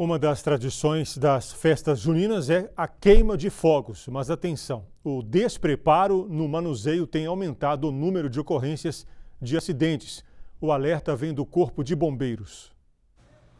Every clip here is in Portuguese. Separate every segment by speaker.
Speaker 1: Uma das tradições das festas juninas é a queima de fogos, mas atenção, o despreparo no manuseio tem aumentado o número de ocorrências de acidentes. O alerta vem do Corpo de Bombeiros.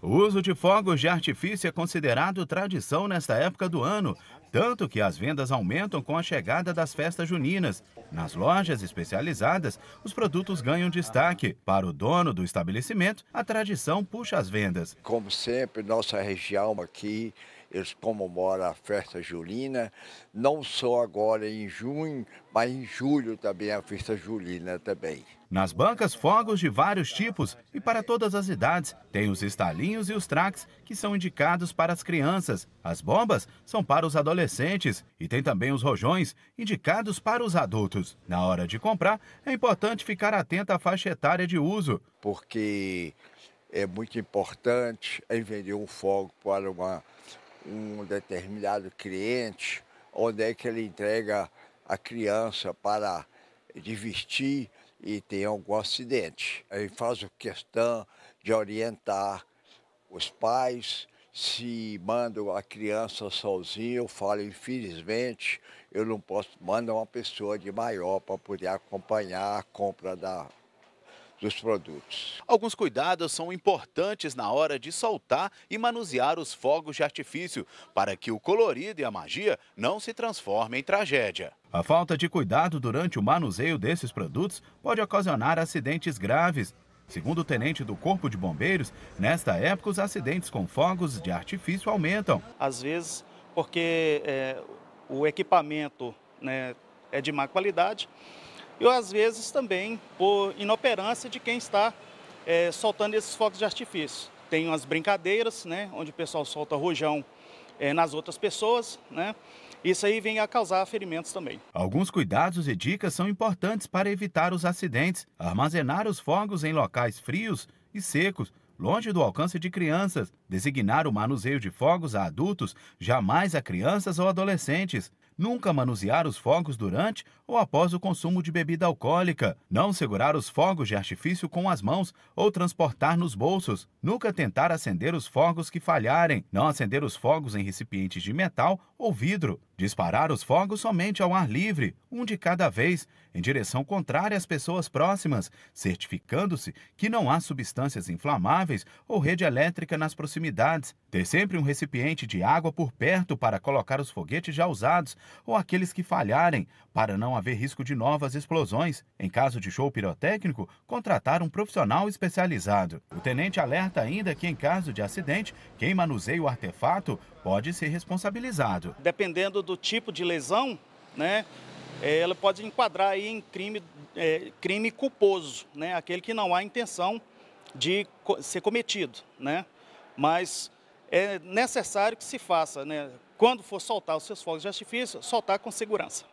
Speaker 2: O uso de fogos de artifício é considerado tradição nesta época do ano, tanto que as vendas aumentam com a chegada das festas juninas. Nas lojas especializadas, os produtos ganham destaque. Para o dono do estabelecimento, a
Speaker 3: tradição puxa as vendas. Como sempre, nossa região aqui, eles comemoram a festa julina, não só agora em junho, mas em julho também a festa julina também. Nas bancas,
Speaker 2: fogos de vários tipos e para todas as idades. Tem os estalinhos e os traques, que são indicados para as crianças. As bombas são para os adolescentes adolescentes e tem também os rojões indicados para os adultos. Na hora de comprar, é importante ficar atento à faixa
Speaker 3: etária de uso. Porque é muito importante em vender um fogo para uma, um determinado cliente, onde é que ele entrega a criança para divertir e tem algum acidente. Aí faz questão de orientar os pais se manda a criança sozinha, eu falo, infelizmente, eu não posso, manda uma pessoa de maior para poder acompanhar a compra da, dos produtos.
Speaker 2: Alguns cuidados são importantes na hora de soltar e manusear os fogos de artifício, para que o colorido e a magia não se transformem em tragédia. A falta de cuidado durante o manuseio desses produtos pode ocasionar acidentes graves Segundo o tenente do Corpo de Bombeiros, nesta época os acidentes com fogos de artifício aumentam.
Speaker 1: Às vezes, porque é, o equipamento né, é de má qualidade e às vezes também por inoperância de quem está é, soltando esses fogos de artifício. Tem umas brincadeiras, né, onde o pessoal solta rojão é, nas outras pessoas, né? isso aí vem a causar ferimentos também.
Speaker 2: Alguns cuidados e dicas são importantes para evitar os acidentes. Armazenar os fogos em locais frios e secos, longe do alcance de crianças. Designar o manuseio de fogos a adultos, jamais a crianças ou adolescentes. Nunca manusear os fogos durante ou após o consumo de bebida alcoólica. Não segurar os fogos de artifício com as mãos ou transportar nos bolsos. Nunca tentar acender os fogos que falharem. Não acender os fogos em recipientes de metal ou vidro disparar os fogos somente ao ar livre, um de cada vez, em direção contrária às pessoas próximas, certificando-se que não há substâncias inflamáveis ou rede elétrica nas proximidades. Ter sempre um recipiente de água por perto para colocar os foguetes já usados ou aqueles que falharem, para não haver risco de novas explosões. Em caso de show pirotécnico, contratar um profissional especializado. O tenente alerta ainda que, em caso de acidente, quem manuseia o artefato pode ser responsabilizado.
Speaker 1: Dependendo do tipo de lesão, né, é, ela pode enquadrar aí em crime, é, crime culposo, né, aquele que não há intenção de ser cometido, né, mas é necessário que se faça, né, quando for soltar os seus fogos de artifício, soltar com segurança.